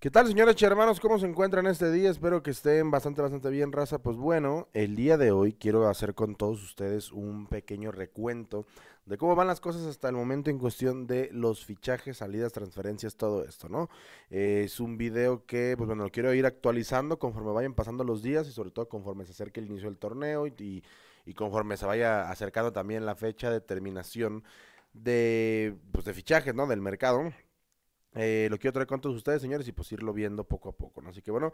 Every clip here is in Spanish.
¿Qué tal, señores y hermanos? ¿Cómo se encuentran este día? Espero que estén bastante, bastante bien, raza. Pues bueno, el día de hoy quiero hacer con todos ustedes un pequeño recuento de cómo van las cosas hasta el momento en cuestión de los fichajes, salidas, transferencias, todo esto, ¿no? Eh, es un video que, pues bueno, lo quiero ir actualizando conforme vayan pasando los días y sobre todo conforme se acerque el inicio del torneo y, y conforme se vaya acercando también la fecha de terminación de, pues, de fichajes, ¿no? Del mercado. Eh, lo quiero traer con todos ustedes, señores, y pues irlo viendo poco a poco, ¿no? Así que bueno,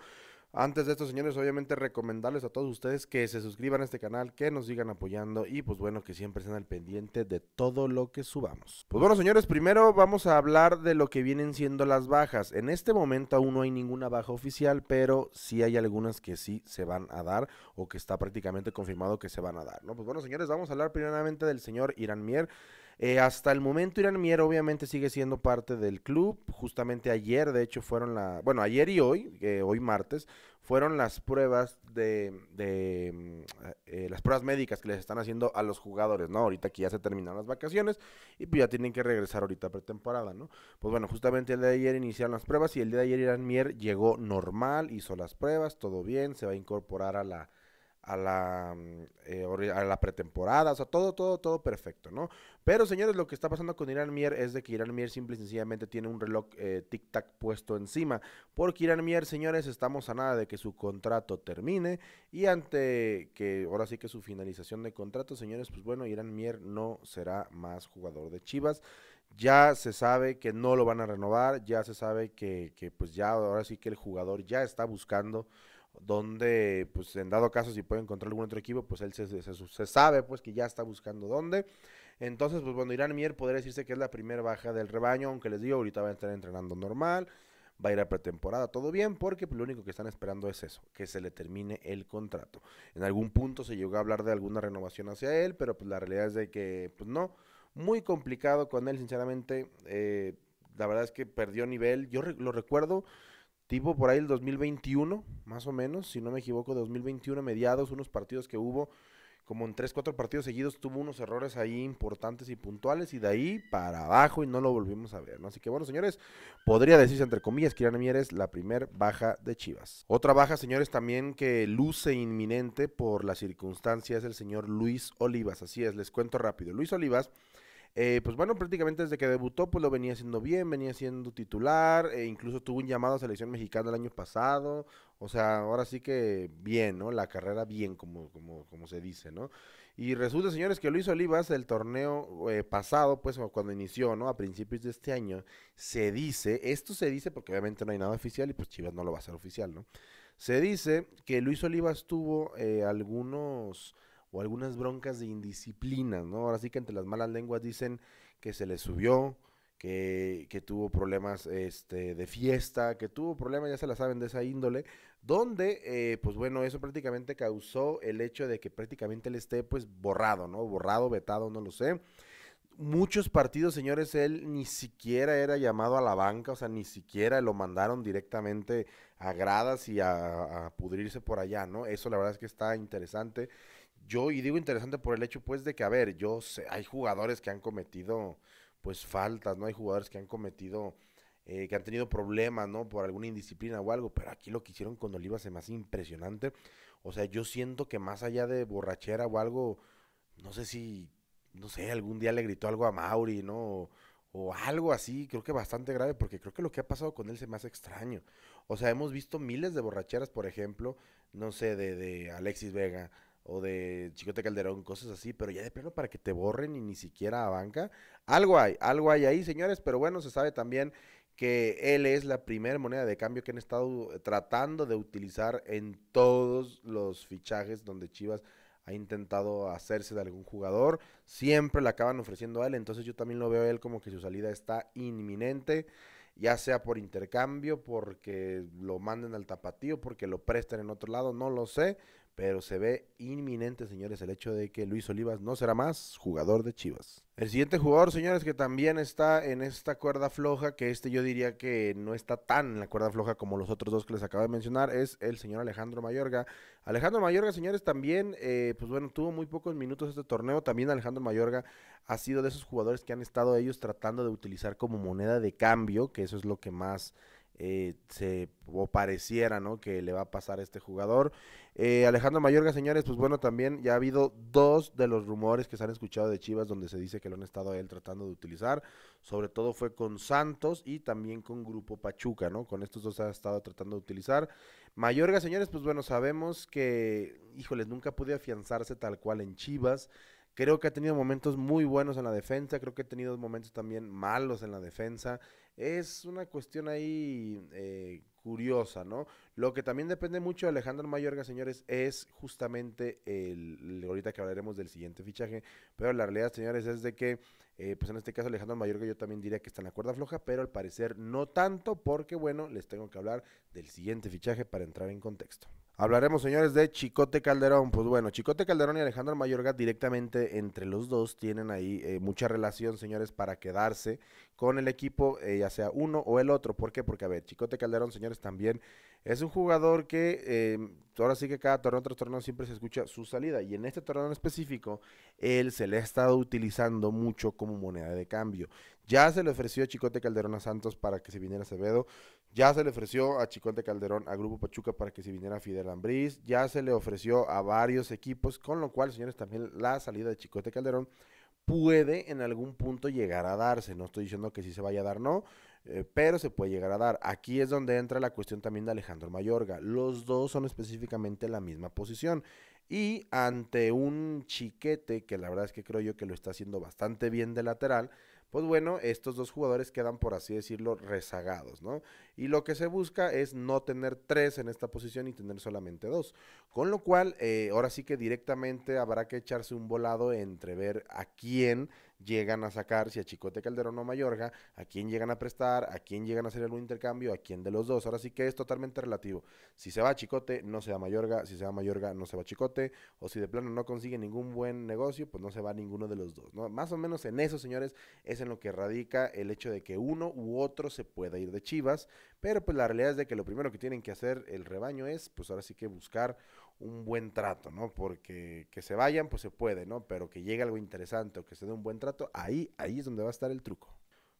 antes de esto, señores, obviamente recomendarles a todos ustedes que se suscriban a este canal, que nos sigan apoyando y pues bueno, que siempre estén al pendiente de todo lo que subamos. Pues bueno, señores, primero vamos a hablar de lo que vienen siendo las bajas. En este momento aún no hay ninguna baja oficial, pero sí hay algunas que sí se van a dar o que está prácticamente confirmado que se van a dar, ¿no? Pues bueno, señores, vamos a hablar primeramente del señor Irán Mier. Eh, hasta el momento Irán Mier obviamente sigue siendo parte del club. Justamente ayer, de hecho, fueron la, bueno, ayer y hoy, eh, hoy martes, fueron las pruebas de, mm, eh, las pruebas médicas que les están haciendo a los jugadores, ¿no? Ahorita que ya se terminaron las vacaciones y pues ya tienen que regresar ahorita pretemporada, ¿no? Pues bueno, justamente el día de ayer iniciaron las pruebas y el día de ayer Irán Mier llegó normal, hizo las pruebas, todo bien, se va a incorporar a la a la, mm, eh, a la pretemporada, o sea, todo, todo, todo perfecto, ¿no? Pero señores, lo que está pasando con Irán Mier es de que Irán Mier simple y sencillamente tiene un reloj eh, tic-tac puesto encima, porque Irán Mier, señores, estamos a nada de que su contrato termine y ante que ahora sí que su finalización de contrato, señores, pues bueno, Irán Mier no será más jugador de Chivas ya se sabe que no lo van a renovar, ya se sabe que, que, pues ya ahora sí que el jugador ya está buscando donde, pues en dado caso, si puede encontrar algún otro equipo, pues él se, sabe pues que ya está buscando dónde. Entonces, pues bueno, Irán Mier podría decirse que es la primera baja del rebaño, aunque les digo, ahorita va a estar entrenando normal, va a ir a pretemporada, todo bien, porque pues, lo único que están esperando es eso, que se le termine el contrato. En algún punto se llegó a hablar de alguna renovación hacia él, pero pues la realidad es de que, pues no, muy complicado con él, sinceramente, eh, la verdad es que perdió nivel, yo lo recuerdo tipo por ahí el 2021, más o menos, si no me equivoco, 2021 mediados, unos partidos que hubo, como en 3, 4 partidos seguidos, tuvo unos errores ahí importantes y puntuales y de ahí para abajo y no lo volvimos a ver, ¿no? Así que bueno, señores, podría decirse entre comillas que Irán la primer baja de Chivas. Otra baja, señores, también que luce inminente por las circunstancias, el señor Luis Olivas, así es, les cuento rápido. Luis Olivas eh, pues bueno, prácticamente desde que debutó, pues lo venía haciendo bien, venía siendo titular, e incluso tuvo un llamado a selección mexicana el año pasado. O sea, ahora sí que bien, ¿no? La carrera bien, como, como, como se dice, ¿no? Y resulta, señores, que Luis Olivas, el torneo eh, pasado, pues cuando inició, ¿no? A principios de este año, se dice, esto se dice porque obviamente no hay nada oficial y pues Chivas no lo va a hacer oficial, ¿no? Se dice que Luis Olivas tuvo algunos o algunas broncas de indisciplina, ¿no? Ahora sí que entre las malas lenguas dicen que se le subió, que, que, tuvo problemas este, de fiesta, que tuvo problemas, ya se la saben, de esa índole, donde, eh, pues bueno, eso prácticamente causó el hecho de que prácticamente él esté, pues, borrado, ¿no? Borrado, vetado, no lo sé. Muchos partidos, señores, él ni siquiera era llamado a la banca, o sea, ni siquiera lo mandaron directamente a gradas y a, a pudrirse por allá, ¿no? Eso la verdad es que está interesante yo, y digo interesante por el hecho, pues, de que, a ver, yo sé, hay jugadores que han cometido, pues, faltas, ¿no? Hay jugadores que han cometido, eh, que han tenido problemas, ¿no? Por alguna indisciplina o algo, pero aquí lo que hicieron con Oliva se me hace impresionante. O sea, yo siento que más allá de borrachera o algo, no sé si, no sé, algún día le gritó algo a Mauri, ¿no? O, algo así, creo que bastante grave, porque creo que lo que ha pasado con él se me hace extraño. O sea, hemos visto miles de borracheras, por ejemplo, no sé, de, de Alexis Vega, o de Chicote Calderón, cosas así, pero ya de plano para que te borren y ni siquiera a banca. Algo hay, algo hay ahí, señores, pero bueno, se sabe también que él es la primera moneda de cambio que han estado eh, tratando de utilizar en todos los fichajes donde Chivas ha intentado hacerse de algún jugador, siempre la acaban ofreciendo a él, entonces yo también lo veo a él como que su salida está inminente, ya sea por intercambio, porque lo manden al tapatío, porque lo presten en otro lado, no lo sé, pero se ve inminente, señores, el hecho de que Luis Olivas no será más jugador de Chivas. El siguiente jugador, señores, que también está en esta cuerda floja, que este yo diría que no está tan en la cuerda floja como los otros dos que les acabo de mencionar, es el señor Alejandro Mayorga. Alejandro Mayorga, señores, también, eh, pues bueno, tuvo muy pocos minutos este torneo. También Alejandro Mayorga ha sido de esos jugadores que han estado ellos tratando de utilizar como moneda de cambio, que eso es lo que más eh, se o pareciera ¿no? que le va a pasar a este jugador. Eh, Alejandro Mayorga, señores, pues bueno, también ya ha habido dos de los rumores que se han escuchado de Chivas donde se dice que lo han estado él tratando de utilizar. Sobre todo fue con Santos y también con Grupo Pachuca, ¿no? Con estos dos ha estado tratando de utilizar. Mayorga, señores, pues bueno, sabemos que, híjoles, nunca pude afianzarse tal cual en Chivas. Creo que ha tenido momentos muy buenos en la defensa, creo que ha tenido momentos también malos en la defensa. Es una cuestión ahí eh, curiosa, ¿no? Lo que también depende mucho de Alejandro Mayorga, señores, es justamente el, ahorita que hablaremos del siguiente fichaje, pero la realidad, señores, es de que, eh, pues en este caso Alejandro Mayorga yo también diría que está en la cuerda floja, pero al parecer no tanto, porque bueno, les tengo que hablar del siguiente fichaje para entrar en contexto. Hablaremos, señores, de Chicote Calderón. Pues bueno, Chicote Calderón y Alejandro Mayorga directamente entre los dos tienen ahí eh, mucha relación, señores, para quedarse con el equipo, eh, ya sea uno o el otro. ¿Por qué? Porque, a ver, Chicote Calderón, señores, también es un jugador que em, ahora sí que cada torneo tras torneo siempre se escucha su salida. Y en este torneo en específico, él se le ha estado utilizando mucho como moneda de cambio. Ya se le ofreció a Chicote Calderón a Santos para que se viniera a Acevedo. Ya se le ofreció a Chicote Calderón a Grupo Pachuca para que se viniera a Fidel Ambriz. Ya se le ofreció a varios equipos. Con lo cual, señores, también la salida de Chicote Calderón puede en algún punto llegar a darse. No estoy diciendo que sí se vaya a dar, no eh, pero se puede llegar a dar. Aquí es donde entra la cuestión también de Alejandro Mayorga. Los dos son específicamente la misma posición. Y ante un chiquete, que la verdad es que creo yo que lo está haciendo bastante bien de lateral, pues bueno, estos dos jugadores quedan, por así decirlo, rezagados, ¿no? Y lo que se busca es no tener tres en esta posición y tener solamente dos. Con lo cual, eh, ahora sí que directamente habrá que echarse un volado entre ver a quién llegan a sacar, si a Chicote Calderón o a Mayorga, a quién llegan a prestar, a quién llegan a hacer algún intercambio, a quién de los dos. Ahora sí que es totalmente relativo. Si se va a Chicote, no se va a Mayorga, si se va a Mayorga, no se va a Chicote, o si de plano no consigue ningún buen negocio, pues no se va a ninguno de los dos. Más o menos en eso, señores, es en lo que radica el hecho de que uno u otro se pueda ir de Chivas, pero pues la realidad es de que lo primero que tienen que hacer el rebaño es, pues ahora sí que buscar un buen trato, ¿no? Porque que se vayan, pues se puede, ¿no? Pero que llegue algo interesante o que se dé un buen trato, ahí, ahí es donde va a estar el truco.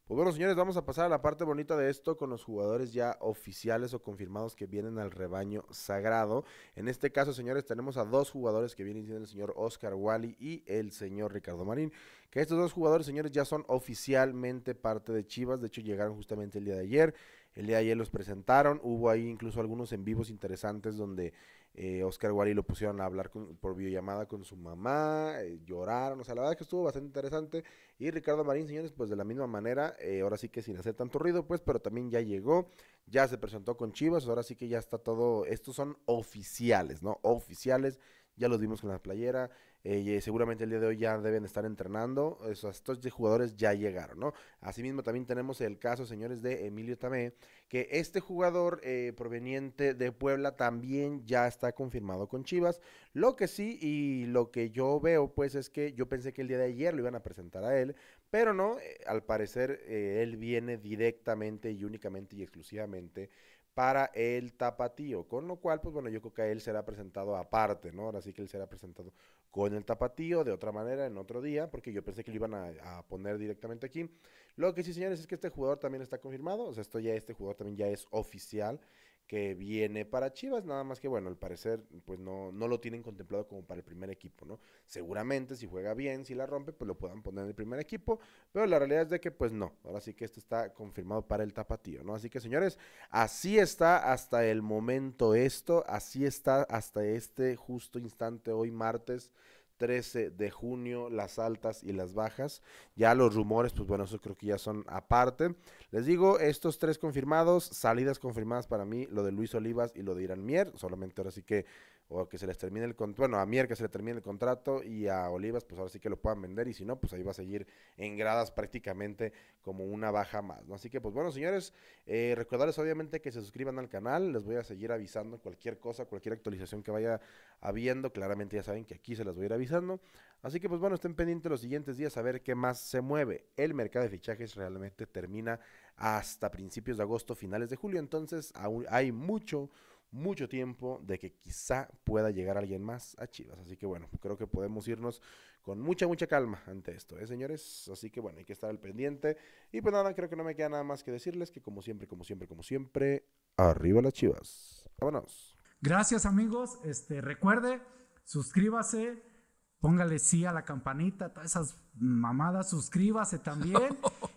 Pues bueno, señores, vamos a pasar a la parte bonita de esto con los jugadores ya oficiales o confirmados que vienen al rebaño sagrado. En este caso, señores, tenemos a dos jugadores que vienen siendo el señor Oscar Wally y el señor Ricardo Marín. Que estos dos jugadores, señores, ya son oficialmente parte de Chivas. De hecho, llegaron justamente el día de ayer. El día de ayer los presentaron. Hubo ahí incluso algunos en vivos interesantes donde eh, Oscar Guarí lo pusieron a hablar por videollamada con su mamá, eh, lloraron, o sea, la verdad que estuvo bastante interesante. Y Ricardo Marín, señores, pues de la misma manera, eh, ahora sí que sin hacer tanto ruido, pues, pero también ya llegó, ya se presentó con Chivas, ahora sí que ya está todo, estos son oficiales, ¿no? Oficiales, ya los vimos con la playera, eh, seguramente el día de hoy ya deben estar entrenando. estos jugadores ya llegaron, ¿no? Asimismo, también tenemos el caso, señores, de Emilio Tamé, que este jugador eh, proveniente de Puebla también ya está confirmado con Chivas. Lo que sí y lo que yo veo, pues, es que yo pensé que el día de ayer lo iban a presentar a él, pero no, eh, al parecer él viene directamente y únicamente y exclusivamente para el tapatío. Con lo cual, pues bueno, yo creo que él será presentado aparte, ¿no? Ahora sí que él será presentado con el tapatío, de otra manera, en otro día, porque yo pensé que lo iban a, poner directamente aquí. Lo que sí, señores, es que este jugador también está confirmado, o sea, esto ya, este jugador también ya es oficial que viene para Chivas, nada más que bueno, al parecer pues no, no lo tienen contemplado como para el primer equipo, ¿no? Seguramente si juega bien, si la rompe, pues lo puedan poner en el primer equipo, pero la realidad es de que pues no, ahora sí que esto está confirmado para el tapatío, ¿no? Así que señores, así está hasta el momento esto, así está hasta este justo instante hoy martes 13 de junio, las altas y las bajas. Ya los rumores, pues bueno, eso creo que ya son aparte. Les digo, estos tres confirmados, salidas confirmadas para mí, lo de Luis Olivas y lo de Irán Mier, solamente ahora sí que o que se les termine el contrato, bueno, a Mier se le termine el contrato y a Olivas pues ahora sí que lo puedan vender y si no, pues ahí va a seguir en gradas prácticamente como una baja más, ¿no? Así que pues bueno, señores, eh, recordarles obviamente que se suscriban al canal, les voy a seguir avisando cualquier cosa, cualquier actualización que vaya habiendo, claramente ya saben que aquí se las voy a ir avisando, así que pues bueno, estén pendientes los siguientes días a ver qué más se mueve. El mercado de fichajes realmente termina hasta principios de agosto, finales de julio, entonces aún hay mucho mucho tiempo de que quizá pueda llegar alguien más a Chivas. Así que bueno, creo que podemos irnos con mucha, mucha calma ante esto, ¿eh, señores? Así que bueno, hay que estar al pendiente. Y pues nada, creo que no me queda nada más que decirles que como siempre, como siempre, como siempre, arriba las Chivas. Vámonos. Gracias amigos, este, recuerde, suscríbase, póngale sí a la campanita, todas esas mamadas, suscríbase también.